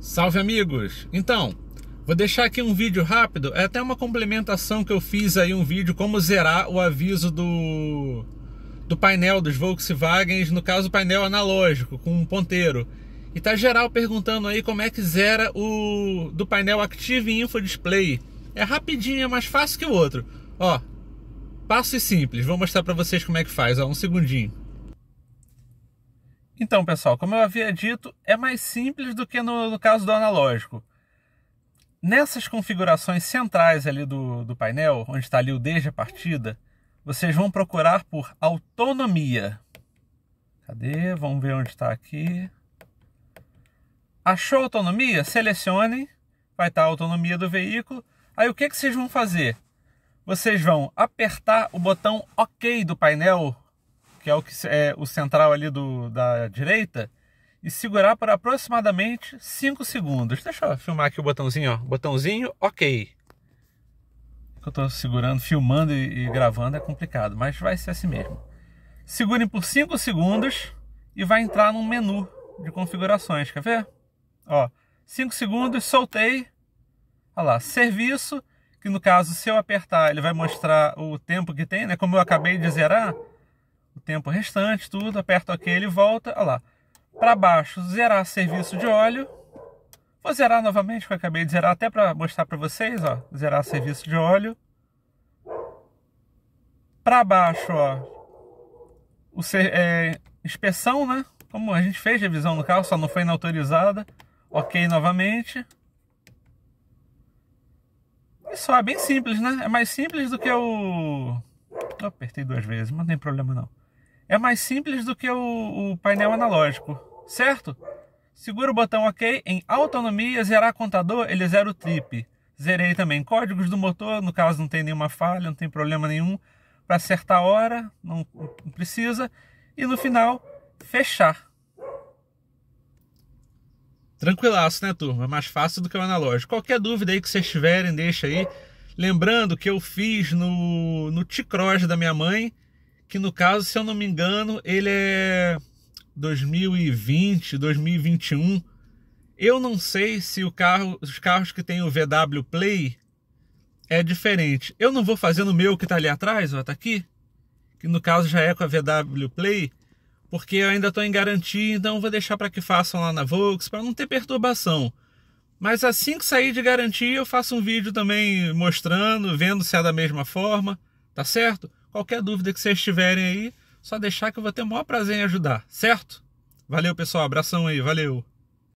Salve amigos! Então, vou deixar aqui um vídeo rápido, é até uma complementação que eu fiz aí um vídeo como zerar o aviso do do painel dos Volkswagens, no caso painel analógico com um ponteiro. E tá geral perguntando aí como é que zera o do painel Active Info Display. É rapidinho, é mais fácil que o outro. Ó, passo e simples. Vou mostrar para vocês como é que faz, ó, um segundinho. Então, pessoal, como eu havia dito, é mais simples do que no, no caso do analógico. Nessas configurações centrais ali do, do painel, onde está ali o desde a partida, vocês vão procurar por autonomia. Cadê? Vamos ver onde está aqui. Achou autonomia? Selecione. Vai estar tá a autonomia do veículo. Aí o que, que vocês vão fazer? Vocês vão apertar o botão OK do painel que é o que é o central ali do, da direita, e segurar por aproximadamente 5 segundos. Deixa eu filmar aqui o botãozinho, ó. Botãozinho, ok. Eu estou segurando, filmando e, e gravando é complicado, mas vai ser assim mesmo. Segurem por 5 segundos e vai entrar num menu de configurações, quer ver? Ó, 5 segundos, soltei. Olha lá, serviço, que no caso se eu apertar ele vai mostrar o tempo que tem, né? Como eu acabei de zerar, tempo restante, tudo, aperto OK, ele volta, olha lá. Para baixo, zerar serviço de óleo. Vou zerar novamente, que eu acabei de zerar até para mostrar para vocês, ó, zerar serviço de óleo. Para baixo, ó, o é, inspeção, né? Como a gente fez revisão no carro, só não foi inautorizada. OK novamente. E só, é bem simples, né? É mais simples do que o... Eu apertei duas vezes, mas não tem problema não é mais simples do que o, o painel analógico, certo? Segura o botão OK, em autonomia, zerar contador, ele zera o trip. Zerei também códigos do motor, no caso não tem nenhuma falha, não tem problema nenhum. Para a hora, não, não precisa. E no final, fechar. Tranquilaço, né, turma? É mais fácil do que o analógico. Qualquer dúvida aí que vocês tiverem, deixa aí. Lembrando que eu fiz no, no T-Cross da minha mãe que no caso, se eu não me engano, ele é 2020, 2021. Eu não sei se o carro, os carros que tem o VW Play é diferente. Eu não vou fazer no meu que está ali atrás, ó, tá aqui, que no caso já é com a VW Play, porque eu ainda estou em garantia, então vou deixar para que façam lá na Volks para não ter perturbação. Mas assim que sair de garantia, eu faço um vídeo também mostrando, vendo se é da mesma forma, tá certo? Qualquer dúvida que vocês tiverem aí, só deixar que eu vou ter o maior prazer em ajudar, certo? Valeu, pessoal. Abração aí, valeu.